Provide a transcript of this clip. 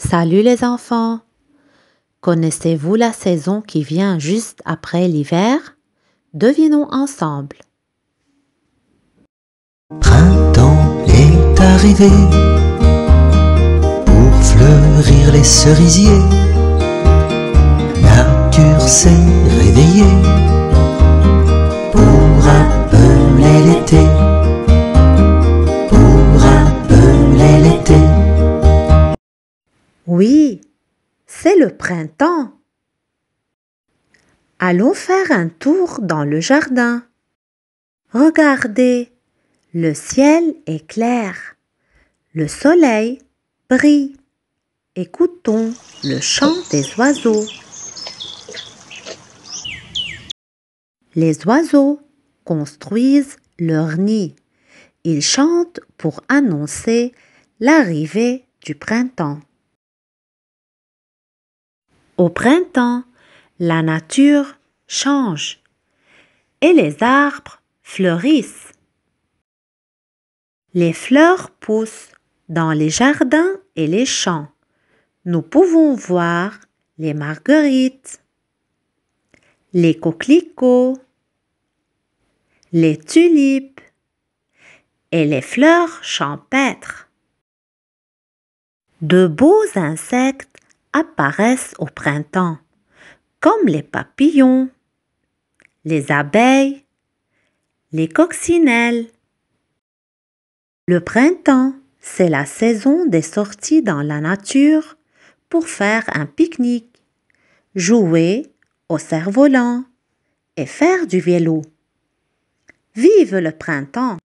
Salut les enfants! Connaissez-vous la saison qui vient juste après l'hiver? Devinons ensemble. Printemps est arrivé pour fleurir les cerisiers. Nature s'est réveillée Oui, c'est le printemps. Allons faire un tour dans le jardin. Regardez, le ciel est clair. Le soleil brille. Écoutons le chant des oiseaux. Les oiseaux construisent leur nid. Ils chantent pour annoncer l'arrivée du printemps. Au printemps, la nature change et les arbres fleurissent. Les fleurs poussent dans les jardins et les champs. Nous pouvons voir les marguerites, les coquelicots, les tulipes et les fleurs champêtres. De beaux insectes apparaissent au printemps, comme les papillons, les abeilles, les coccinelles. Le printemps, c'est la saison des sorties dans la nature pour faire un pique-nique, jouer au cerf-volant et faire du vélo. Vive le printemps